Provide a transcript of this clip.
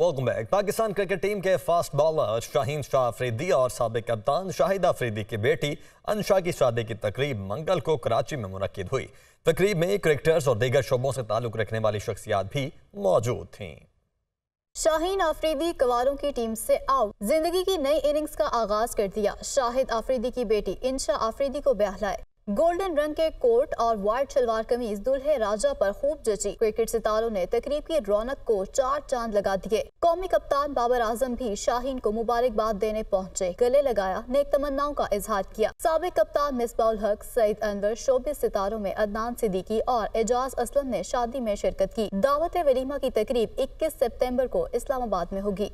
welcome back Pakistan cricket team के fast bowler Shaheen Shah Afridi और सबक कप्तान शाहिद अफरीदी की बेटी अनशा की शादी की तकरीब मंगल को कराची में मुनद हुई तकरीब में क्रिकेटर्स और दीगर शोबों से ताल्लुक़ रखने वाली शख्सियात भी मौजूद थीं शाहीन आफरीदी कवारों की टीम से आउट जिंदगी की नई इनिंग्स का आगाज कर दिया शाहिद आफरीदी की बेटी इंशा आफरीदी को बहलाए गोल्डन रंग के कोट और व्हाइट शलवार कमीज दुल्हे राजा पर खूब जची क्रिकेट सितारों ने तकरीब की रौनक को चार चांद लगा दिए कौमी कप्तान बाबर आजम भी शाहीन को मुबारकबाद देने पहुंचे गले लगाया नेक तमन्नाओं का इजहार किया सबक कप्तान मिसबाउल हक सईद अनवर शोबे सितारों में अदनान सिद्दीकी और एजाज असलम ने शादी में शिरकत की दावत वलीमा की तकरीब इक्कीस सेप्टेम्बर को इस्लामाबाद में होगी